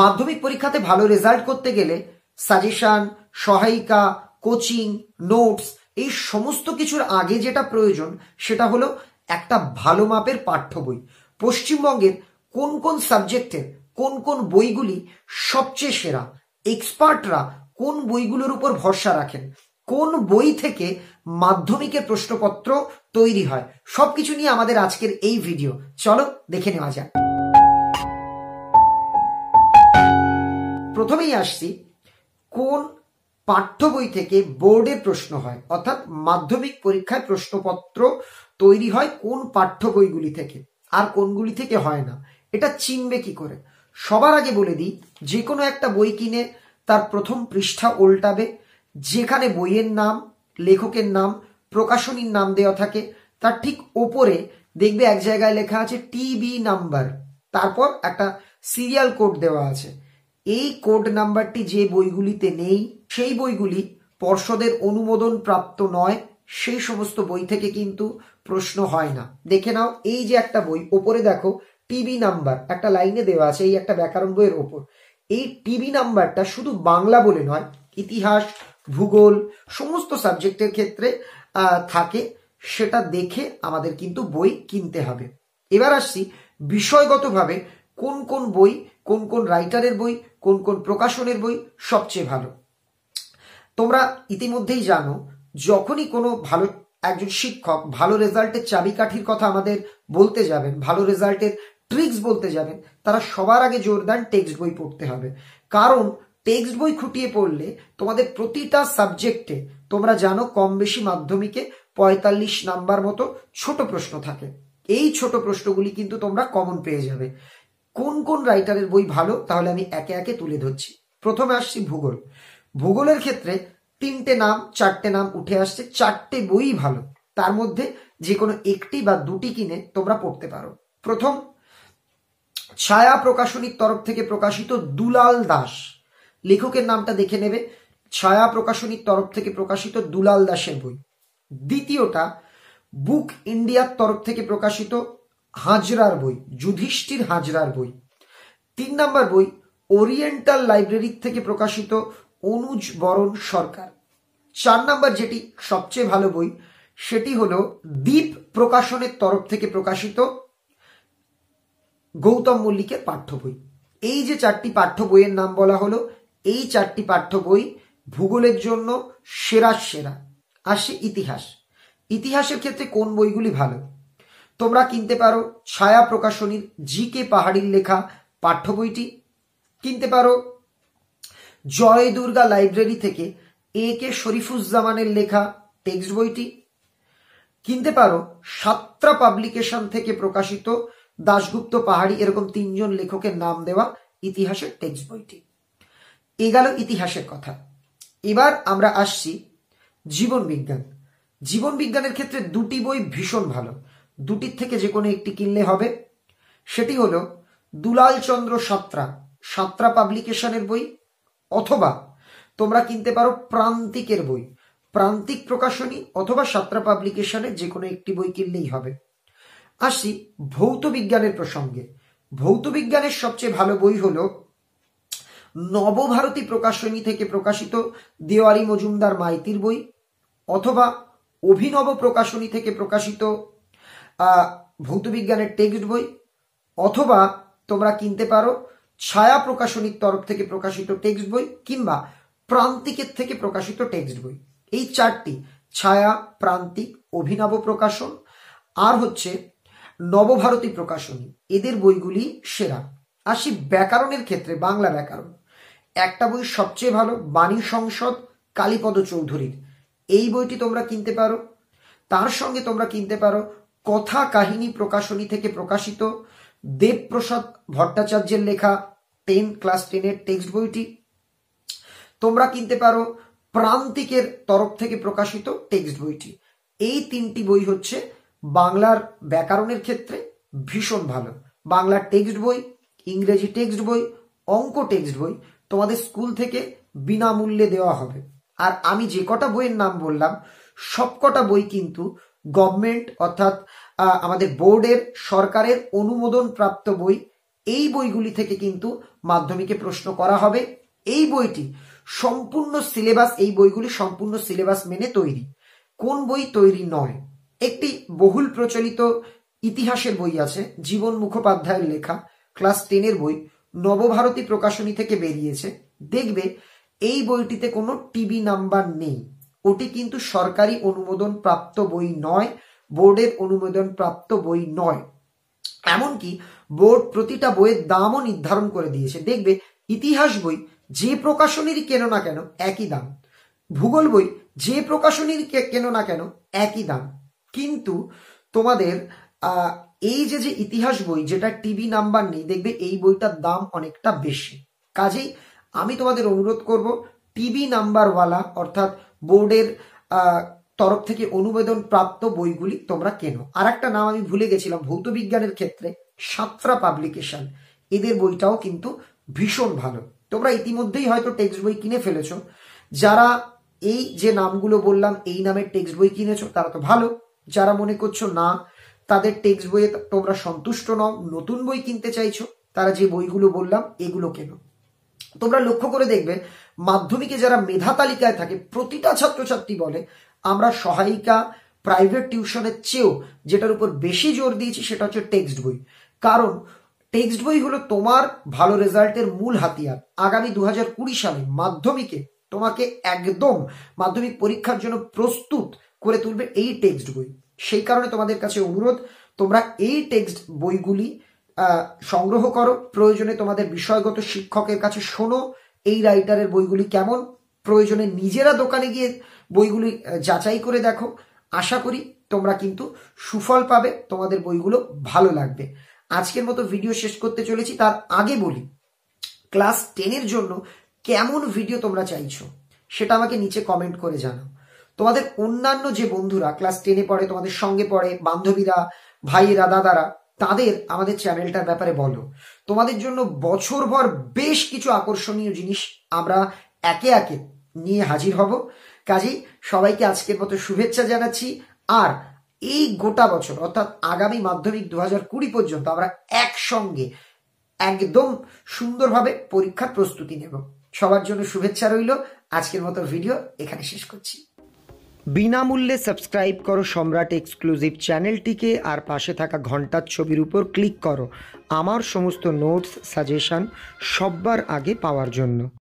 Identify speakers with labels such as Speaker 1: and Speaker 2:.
Speaker 1: মাধ্যমিক পরীক্ষাতে ভালো রেজাল্ট করতে গেলে সাজেশন সহায়িকা কোচিং নোটস এই সমস্ত কিছুর আগে যেটা প্রয়োজন সেটা হলো একটা ভালো মাপের পাঠ্য বই পশ্চিমবঙ্গের কোন কোন সাবজেক্টের কোন কোন বইগুলি সবচেয়ে সেরা এক্সপার্টরা কোন বইগুলোর উপর ভরসা রাখেন কোন বই থেকে মাধ্যমিকের প্রশ্নপত্র তৈরি হয় সবকিছু নিয়ে আমাদের আজকের এই ভিডিও চলো দেখে নেওয়া যাক প্রথমেই আসছি কোন পাঠ্য বই থেকে বোর্ডে প্রশ্ন হয় অর্থাৎ মাধ্যমিক পরীক্ষায় প্রশ্নপত্র তৈরি হয় কোন পাঠ্য বইগুলি থেকে আর কোনগুলি থেকে হয় না এটা চিনবে কি করে সবার আগে বলে দিই যে কোনো একটা বই কিনে তার প্রথম পৃষ্ঠা উল্টাবে যেখানে বইয়ের নাম লেখকের নাম প্রকাশনীর নাম দেওয়া থাকে তার ঠিক ওপরে দেখবে এক জায়গায় লেখা আছে টিবি নাম্বার তারপর একটা সিরিয়াল কোড দেওয়া আছে এই কোড নাম্বারটি যে বইগুলিতে নেই সেই বইগুলি পর্ষদের অনুমোদন প্রাপ্ত নয় সেই সমস্ত বই থেকে কিন্তু প্রশ্ন হয় না দেখে নাও এই যে একটা বই ওপরে দেখো টিবি নাম্বার একটা লাইনে দেওয়া আছে এই একটা ব্যাকরণ বইয়ের ওপর এই টিবি নাম্বারটা শুধু বাংলা বলে নয় ইতিহাস ভূগোল সমস্ত সাবজেক্টের ক্ষেত্রে থাকে সেটা দেখে আমাদের কিন্তু বই কিনতে হবে এবার আসছি বিষয়গতভাবে কোন কোন বই কোন কোন রাইটারের বই কোন কোন প্রকাশনের বই সবচেয়ে ভালো তোমরা ইতিমধ্যেই জানো যখনই কোনো ভালো একজন শিক্ষক ভালো রেজাল্টের চাবিকাঠির কথা আমাদের বলতে যাবেন ভালো রেজাল্টের ট্রিক্স বলতে যাবেন তারা সবার আগে জোর দেন টেক্সট বই পড়তে হবে কারণ টেক্সট বই খুঁটিয়ে পড়লে তোমাদের প্রতিটা সাবজেক্টে তোমরা জানো কম বেশি মাধ্যমিকে পঁয়তাল্লিশ নাম্বার মতো ছোট প্রশ্ন থাকে এই ছোট প্রশ্নগুলি কিন্তু তোমরা কমন পেয়ে যাবে কোন কোন রাইটারের বই ভালো তাহলে আমি একে একে তুলে ধরছি প্রথমে আসছি ভূগোল ভূগোলের ক্ষেত্রে তিনটে নাম চারটে নাম উঠে আসছে চারটে বই ভালো তার মধ্যে যে কোনো একটি বা দুটি কিনে তোমরা পড়তে পারো প্রথম ছায়া প্রকাশনীর তরফ থেকে প্রকাশিত দুলাল দাস লেখকের নামটা দেখে নেবে ছায়া প্রকাশনীর তরফ থেকে প্রকাশিত দুলাল দাসের বই দ্বিতীয়টা বুক ইন্ডিয়ার তরফ থেকে প্রকাশিত হাজরার বই যুধিষ্ঠির হাজরার বই তিন নাম্বার বই ওরিয়েন্টাল লাইব্রেরি থেকে প্রকাশিত অনুজ বরণ সরকার চার নাম্বার যেটি সবচেয়ে ভালো বই সেটি হল দ্বীপ প্রকাশনের তরফ থেকে প্রকাশিত গৌতম মল্লিকের পাঠ্য বই এই যে চারটি পাঠ্য বইয়ের নাম বলা হলো এই চারটি পাঠ্য বই ভূগোলের জন্য সেরা সেরা আসে ইতিহাস ইতিহাসের ক্ষেত্রে কোন বইগুলি ভালো তোমরা কিনতে পারো ছায়া প্রকাশনীর জি কে পাহাড়ির লেখা পাঠ্য বইটি কিনতে পারো জয় দুর্গা লাইব্রেরি থেকে এ কে শরীফুজ্জামানের লেখা টেক্সট বইটি কিনতে পারো সাতটা পাবলিকেশন থেকে প্রকাশিত দাশগুপ্ত পাহাড়ি এরকম তিনজন লেখকের নাম দেওয়া ইতিহাসের টেক্সট বইটি এ গেল ইতিহাসের কথা এবার আমরা আসছি জীবন বিজ্ঞান জীবন বিজ্ঞানের ক্ষেত্রে দুটি বই ভীষণ ভালো দুটির থেকে যে কোনো একটি কিনলে হবে সেটি হলো দুলালচন্দ্র সাত্রা সাত্রা পাবলিকেশনের বই অথবা তোমরা কিনতে পারো প্রান্তিকের বই প্রান্তিক প্রকাশনী অথবা সাত্রা পাবলিকেশনের যে কোনো একটি বই কিনলেই হবে আসি ভৌত বিজ্ঞানের প্রসঙ্গে ভৌত বিজ্ঞানের সবচেয়ে ভালো বই হল নবভারতী প্রকাশনী থেকে প্রকাশিত দেওয়ারি মজুমদার মাইতির বই অথবা অভিনব প্রকাশনী থেকে প্রকাশিত ভৌতবিজ্ঞানের টেক্সট বই অথবা তোমরা কিনতে পারো ছায়া প্রকাশনীর তরফ থেকে প্রকাশিত টেক্সট বই কিংবা প্রান্তিকের থেকে প্রকাশিত টেক্সট বই এই চারটি ছায়া প্রান্তিক অভিনব প্রকাশন আর হচ্ছে নবভারতী প্রকাশনী এদের বইগুলি সেরা আসি ব্যাকরণের ক্ষেত্রে বাংলা ব্যাকরণ একটা বই সবচেয়ে ভালো বাণী সংসদ কালীপদ চৌধুরীর এই বইটি তোমরা কিনতে পারো তার সঙ্গে তোমরা কিনতে পারো কথা কাহিনী প্রকাশনী থেকে প্রকাশিত দেবপ্রসাদ ভট্টাচার্যের লেখা টেন ক্লাস টেনের টেক্সট বইটি তোমরা কিনতে পারো প্রান্তিকের তরফ থেকে প্রকাশিত টেক্সট বইটি এই তিনটি বই হচ্ছে বাংলার ব্যাকরণের ক্ষেত্রে ভীষণ ভালো বাংলা টেক্সট বই ইংরেজি টেক্সট বই অঙ্ক টেক্সট বই তোমাদের স্কুল থেকে বিনামূল্যে দেওয়া হবে আর আমি যে কটা বইয়ের নাম বললাম সবকটা বই কিন্তু গভর্নমেন্ট অর্থাৎ আমাদের বোর্ডের সরকারের অনুমোদন প্রাপ্ত বই এই বইগুলি থেকে কিন্তু মাধ্যমিকে প্রশ্ন করা হবে এই বইটি সম্পূর্ণ সিলেবাস এই বইগুলি সম্পূর্ণ সিলেবাস মেনে তৈরি কোন বই তৈরি নয় একটি বহুল প্রচলিত ইতিহাসের বই আছে জীবন মুখোপাধ্যায়ের লেখা ক্লাস টেনের বই নবভারতী প্রকাশনী থেকে বেরিয়েছে দেখবে এই বইটিতে কোনো টিবি নাম্বার নেই ওটি কিন্তু সরকারি অনুমোদন প্রাপ্ত বই নয় বোর্ডের অনুমোদন প্রাপ্ত বই নয় এমনকি বোর্ড প্রতিটা বইয়ের দামও নির্ধারণ করে দিয়েছে দেখবে ইতিহাস বই যে প্রকাশনীরই কেন না কেন একই দাম ভূগোল বই যে প্রকাশনীর কেন না কেন একই দাম কিন্তু তোমাদের এই যে যে ইতিহাস বই যেটা টিভি নাম্বার নেই দেখবে এই বইটার দাম অনেকটা বেশি কাজেই আমি তোমাদের অনুরোধ করব টিভি নাম্বারওয়ালা অর্থাৎ বোর্ডের তরফ থেকে অনুমোদন প্রাপ্ত বইগুলি তোমরা কেনো আর একটা নাম আমি ভুলে গেছিলাম ভৌত বিজ্ঞানের ক্ষেত্রে সাতরা পাবলিকেশন এদের বইটাও কিন্তু ভীষণ ভালো তোমরা ইতিমধ্যেই হয়তো টেক্সট বই কিনে ফেলেছ যারা এই যে নামগুলো বললাম এই নামের টেক্সট বই কিনেছো তারা তো ভালো যারা মনে করছো না তাদের টেক্সট বইয়ে তোমরা সন্তুষ্ট নও নতুন বই কিনতে চাইছো তারা যে বইগুলো বললাম এগুলো কেনো তোমরা লক্ষ্য করে দেখবে মাধ্যমিকে যারা মেধা তালিকায় থাকে প্রতিটা ছাত্রছাত্রী বলে আমরা সহায়িকা প্রাইভেট টিউশনের চেয়েও যেটার উপর বেশি জোর দিয়েছি সেটা হচ্ছে টেক্সট বই কারণ টেক্সট বই হলো তোমার ভালো রেজাল্টের মূল হাতিয়ার আগামী দু সালে মাধ্যমিকে তোমাকে একদম মাধ্যমিক পরীক্ষার জন্য প্রস্তুত করে তুলবে এই টেক্সট বই সেই কারণে তোমাদের কাছে অনুরোধ তোমরা এই টেক্সট বইগুলি সংগ্রহ করো প্রয়োজনে তোমাদের বিষয়গত শিক্ষকের কাছে শোনো এই রাইটারের বইগুলি কেমন প্রয়োজনে নিজেরা দোকানে গিয়ে বইগুলি যাচাই করে দেখো আশা করি তোমরা কিন্তু সুফল পাবে তোমাদের বইগুলো ভালো লাগবে আজকের মতো ভিডিও শেষ করতে চলেছি তার আগে বলি ক্লাস টেনের জন্য কেমন ভিডিও তোমরা চাইছো সেটা আমাকে নিচে কমেন্ট করে জানাও তোমাদের অন্যান্য যে বন্ধুরা ক্লাস টেনে পড়ে তোমাদের সঙ্গে পড়ে বান্ধবীরা ভাইয়েরা দাদারা তাদের আমাদের চ্যানেলটার ব্যাপারে বলো তোমাদের জন্য বছরভর বেশ কিছু আকর্ষণীয় জিনিস আমরা একে একে নিয়ে হাজির হব কাজেই সবাইকে আজকের মতো শুভেচ্ছা জানাচ্ছি আর এই গোটা বছর অর্থাৎ আগামী মাধ্যমিক দু কুড়ি পর্যন্ত আমরা একসঙ্গে একদম সুন্দরভাবে পরীক্ষার প্রস্তুতি নেব সবার জন্য শুভেচ্ছা রইল আজকের মতো ভিডিও এখানে শেষ করছি বিনামূল্যে সাবস্ক্রাইব করো সম্রাট এক্সক্লুসিভ চ্যানেলটিকে আর পাশে থাকা ঘন্টার ছবির উপর ক্লিক করো আমার সমস্ত নোটস সাজেশান সববার আগে পাওয়ার জন্য